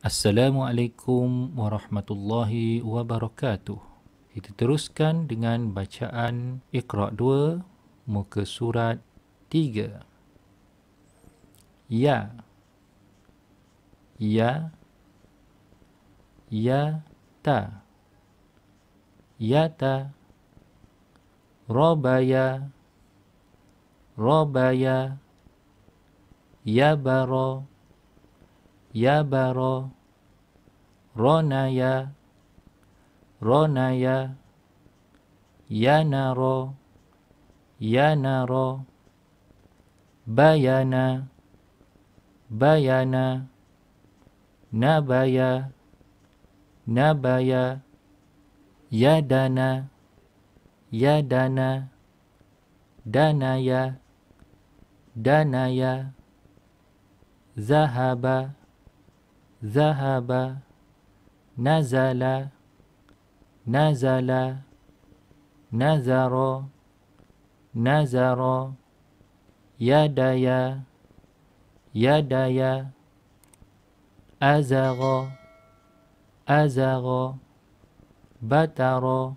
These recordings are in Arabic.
Assalamualaikum warahmatullahi wabarakatuh. Kita teruskan dengan bacaan Iqra 2 muka surat 3. Ya. Ya. Ya ta. Ya ta. Robaya. Robaya. Ya baro ya baro ronaya ronaya ya naro ya naro bayana bayana nabaya nabaya Yadana, Yadana, danaya danaya zahaba ذهب نزل نزل نذر نذر يدي يدي أزغ أزغ بتر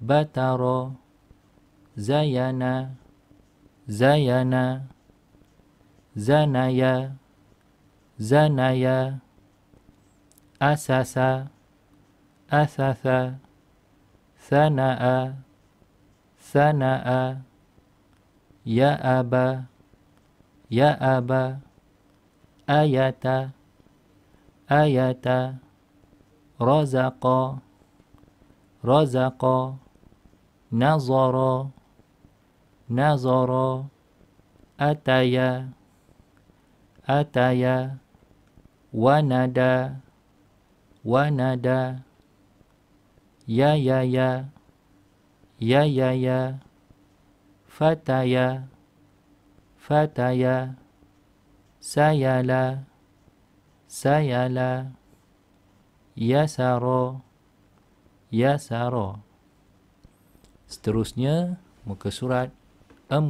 بتر زين زين زنيا زنايا أساسا أثث ثناء ثناء يا أبا يا أبا آية آية رزق رزق نظر نظر أتيا أتيا wanada wanada ya ya ya ya ya ya fataya fataya sayala sayala yasaro yasaro seterusnya muka surat 4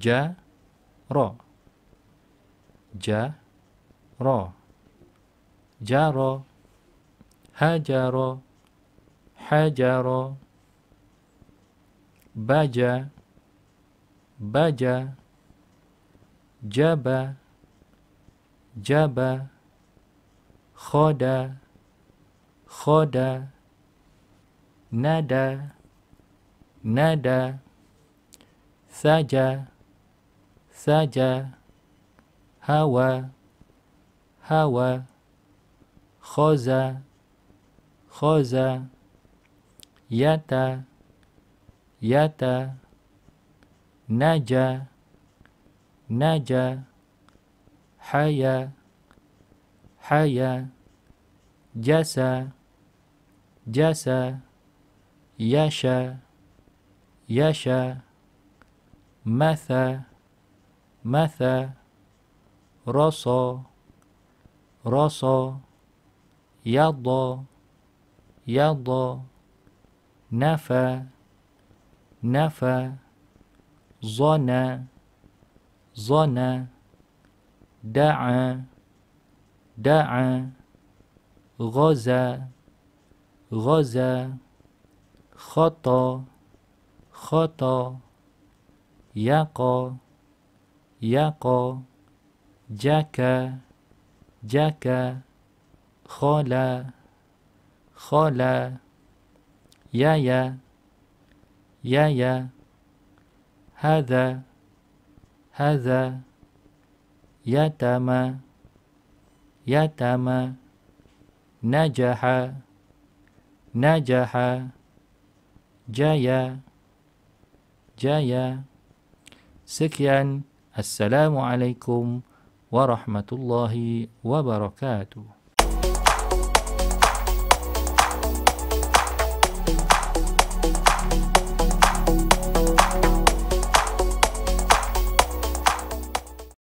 ja ro ja ro Ja-ro Ja-ro Ha-ja-ro Ha-ja-ro Ba-ja Ba-ja Ja-ba Ja-ba Kho-da Kho-da Na-da Na-da Sa-ja Sa-ja هوا هوا خوزا خوزا ياتا ياتا نجا نجا حيا حيا جسا جسا يشا يشا مثا مثا رصا رصا يضا يضا نفى نفى ظنى ظنى دعا دعا غزا غزا خطا خطا يقى يقى جاكا جاكا خالا خالا يايا يايا هذا هذا يا يا تاما نجح نجح جايا جايا سكيان السلام عليكم ورحمة الله وبركاته